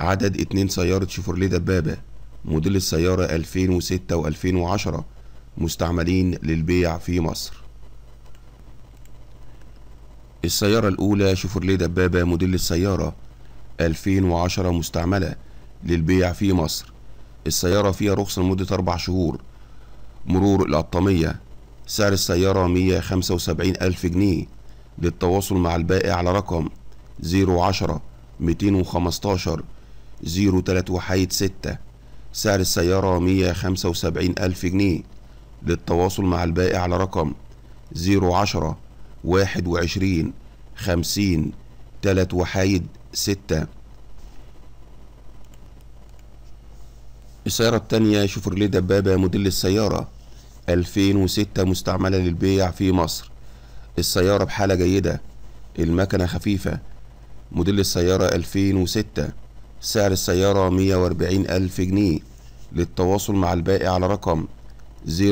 عدد اتنين سيارة شيفورليه دبابة موديل السيارة 2006 و2010 مستعملين للبيع في مصر السيارة الأولى شيفورليه دبابة موديل السيارة 2010 مستعملة للبيع في مصر السيارة فيها رخصة لمدة أربع شهور مرور القطامية سعر السيارة مية خمسة وسبعين ألف جنيه للتواصل مع البائع على رقم زيرو عشرة ميتين وخمستاشر زيرو تلات وحيد ستة سعر السيارة مية خمسة وسبعين ألف جنيه للتواصل مع البائع على رقم زيرو عشرة واحد وعشرين خمسين تلات وحيد ستة السيارة التانية شفرليه دبابة موديل السيارة ألفين وستة مستعملة للبيع في مصر السيارة بحالة جيدة المكنة خفيفة موديل السيارة ألفين وستة سعر السيارة 140 ألف جنيه للتواصل مع البائع على رقم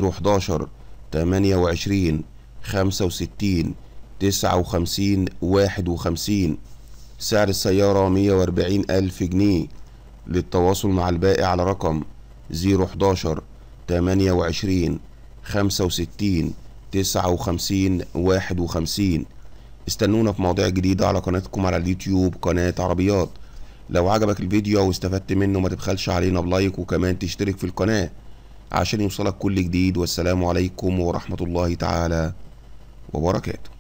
011 28 65 59 51 سعر السيارة 140 ألف جنيه للتواصل مع البائع على رقم 011 28 65 59 51 استنونا في مواضيع جديدة على قناتكم على اليوتيوب قناة عربيات لو عجبك الفيديو او استفدت منه ما تبخلش علينا بلايك وكمان تشترك في القناة عشان يوصلك كل جديد والسلام عليكم ورحمة الله تعالى وبركاته